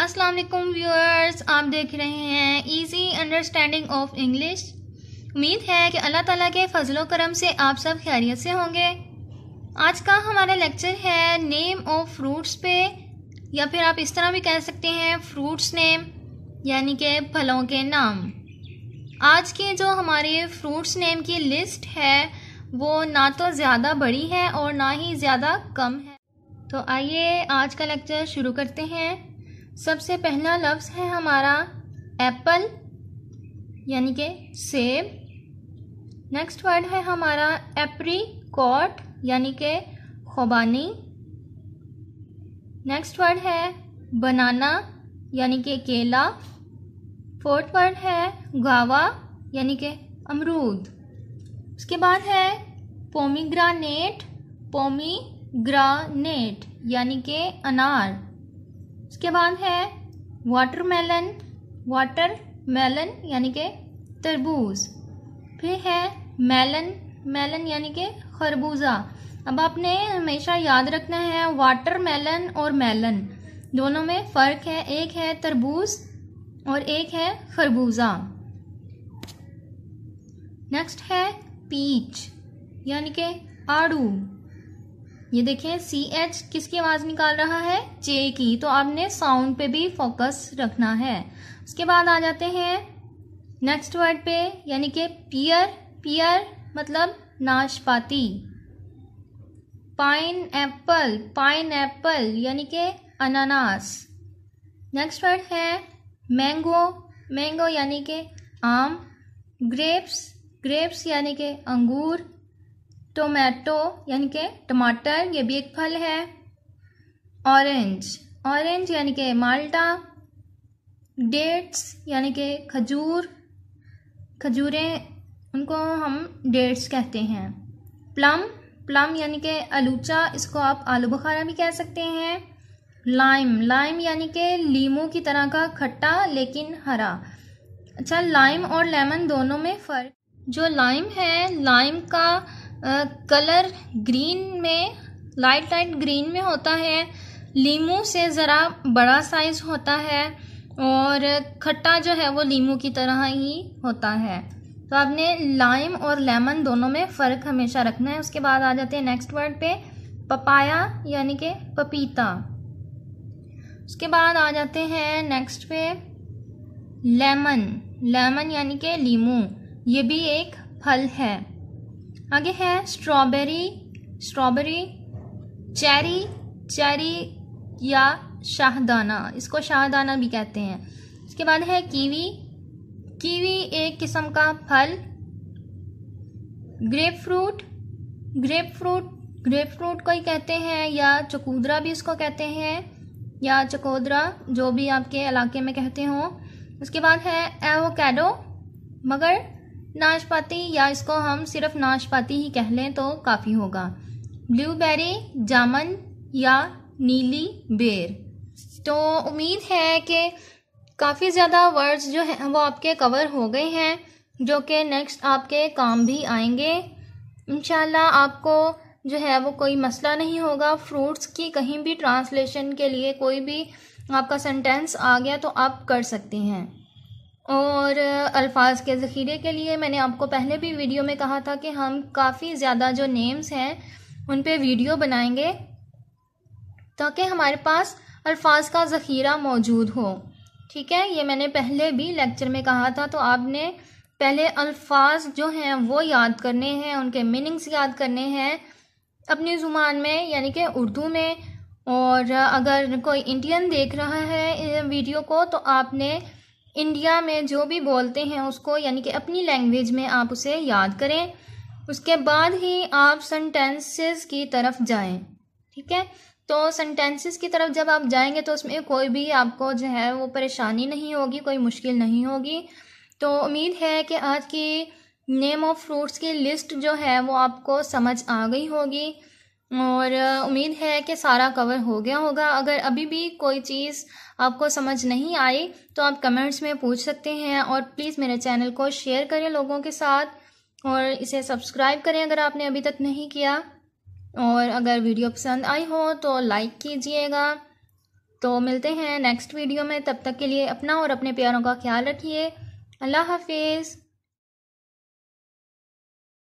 अस्सलाम वालेकुम व्यूअर्स आप देख रहे हैं इजी अंडरस्टैंडिंग ऑफ इंग्लिश उम्मीद है कि अल्लाह ताला के फजलो करम से आप सब खैरियत से होंगे आज का हमारा लेक्चर है नेम ऑफ फ्रूट्स पे या फिर आप इस तरह भी कह सकते हैं फ्रूट्स नेम यानी कि फलों के नाम आज के जो हमारे फ्रूट्स नेम की लिस्ट है वो ना तो ज़्यादा बड़ी है और ना ही ज़्यादा कम है तो आइए आज का लेक्चर शुरू करते हैं सबसे पहला लफ्ज़ है हमारा एप्पल यानी कि सेब नेक्स्ट वर्ड है हमारा एप्री कॉट यानी कि खुबानी नेक्स्ट वर्ड है बनाना यानी कि केला फोर्थ वर्ड है गावा यानी कि अमरूद उसके बाद है पोमीग्रानेट पोमीग्रानेट यानी कि अनार उसके बाद है वाटरमेलन वाटरमेलन यानी कि तरबूज फिर है मेलन मेलन यानी कि खरबूजा अब आपने हमेशा याद रखना है वाटरमेलन और मेलन दोनों में फ़र्क है एक है तरबूज और एक है खरबूजा नेक्स्ट है पीच यानी कि आड़ू ये देखें सी एच किसकी आवाज़ निकाल रहा है जे की तो आपने साउंड पे भी फोकस रखना है उसके बाद आ जाते हैं नेक्स्ट वर्ड पे यानी कि पियर पियर मतलब नाशपाती पाइन एप्पल पाइन एप्पल यानी के अनानास नेक्स्ट वर्ड है मैंगो मैंगो यानी के आम ग्रेप्स ग्रेप्स यानी के अंगूर टोमेटो यानी कि टमाटर ये भी एक फल है ऑरेंज ऑरेंज यानी कि माल्टा डेट्स यानी कि खजूर खजूरें उनको हम डेट्स कहते हैं प्लम प्लम यानी कि आलूचा इसको आप आलू बुखारा भी कह सकते हैं लाइम लाइम यानी कि लीमू की तरह का खट्टा लेकिन हरा अच्छा लाइम और लेमन दोनों में फ़र्क जो लाइम है लाइम का कलर ग्रीन में लाइट लाइट ग्रीन में होता है लीमू से ज़रा बड़ा साइज़ होता है और खट्टा जो है वो लीमू की तरह ही होता है तो आपने लाइम और लेमन दोनों में फ़र्क हमेशा रखना है उसके बाद आ जाते हैं नेक्स्ट वर्ड पे पपाया यानी कि पपीता उसके बाद आ जाते हैं नेक्स्ट पे लेमन लेमन यानी कि लीमू ये भी एक फल है आगे है स्ट्रॉबेरी स्ट्रॉबेरी चेरी चेरी या शाहदाना इसको शाहदाना भी कहते हैं इसके बाद है कीवी कीवी एक किस्म का फल grapefruit grapefruit grapefruit को ही कहते हैं या चकोदरा भी इसको कहते हैं या चकोदरा जो भी आपके इलाके में कहते हों उसके बाद है एवोकेडो मगर नाशपाती या इसको हम सिर्फ नाशपाती ही कह लें तो काफ़ी होगा ब्लूबेरी जामन या नीली बेर तो उम्मीद है कि काफ़ी ज़्यादा वर्ड्स जो हैं वो आपके कवर हो गए हैं जो कि नेक्स्ट आपके काम भी आएंगे इन आपको जो है वो कोई मसला नहीं होगा फ्रूट्स की कहीं भी ट्रांसलेशन के लिए कोई भी आपका सेंटेंस आ गया तो आप कर सकते हैं और अल्फाज के ज़ख़ीरे के लिए मैंने आपको पहले भी वीडियो में कहा था कि हम काफ़ी ज़्यादा जो नेम्स हैं उन पे वीडियो बनाएंगे ताकि हमारे पास अल्फाज का ज़ख़ीरा मौजूद हो ठीक है ये मैंने पहले भी लेक्चर में कहा था तो आपने पहले अल्फाज जो हैं वो याद करने हैं उनके मीनिंग्स याद करने हैं अपनी ज़ुबान में यानी कि उर्दू में और अगर कोई इंडियन देख रहा है वीडियो को तो आपने इंडिया में जो भी बोलते हैं उसको यानी कि अपनी लैंग्वेज में आप उसे याद करें उसके बाद ही आप सेंटेंसेस की तरफ जाएं ठीक है तो सेंटेंसेस की तरफ जब आप जाएंगे तो उसमें कोई भी आपको जो है वो परेशानी नहीं होगी कोई मुश्किल नहीं होगी तो उम्मीद है कि आज की नेम ऑफ़ फ्रूट्स की लिस्ट जो है वो आपको समझ आ गई होगी और उम्मीद है कि सारा कवर हो गया होगा अगर अभी भी कोई चीज़ आपको समझ नहीं आई तो आप कमेंट्स में पूछ सकते हैं और प्लीज़ मेरे चैनल को शेयर करें लोगों के साथ और इसे सब्सक्राइब करें अगर आपने अभी तक नहीं किया और अगर वीडियो पसंद आई हो तो लाइक कीजिएगा तो मिलते हैं नेक्स्ट वीडियो में तब तक के लिए अपना और अपने प्यारों का ख्याल रखिए अल्लाह हाफिज़